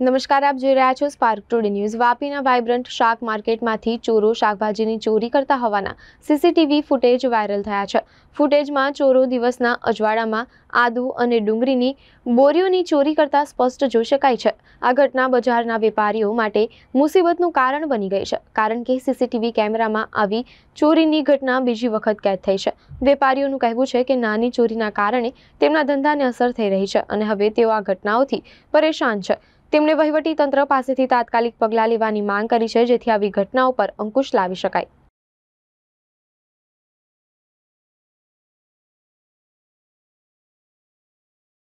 નમસ્કાર આપ જોઈ રહ્યા છો સ્પાર્ક ટુડે ન્યૂઝ વાપીના વાઇબ્રન્ટ શાક માર્કેટમાંથી ચોરો શાકભાજીની ચોરી કરતા હોવાના સીસીટીવી ફૂટેજ વાયરલ થયા છે ફૂટેજમાં ચોરો દિવસના અજવાળામાં આદુ અને ડુંગળીની બોરીઓની ચોરી કરતા સ્પષ્ટ જોઈ શકાય છે આ ઘટના બજારના વેપારીઓ માટે મુસીબતનું કારણ બની ગઈ છે કારણ કે સીસીટીવી કેમેરામાં આવી ચોરીની ઘટના બીજી વખત કેદ થઈ છે વેપારીઓનું કહેવું છે કે નાની ચોરીના કારણે તેમના ધંધાને અસર થઈ રહી છે અને હવે તેઓ આ ઘટનાઓથી પરેશાન છે તેમણે વહીવટી તંત્ર પાસેથી તાત્કાલિક પગલાં લેવાની માંગ કરી છે જેથી આવી ઘટનાઓ પર અંકુશ લાવી શકાય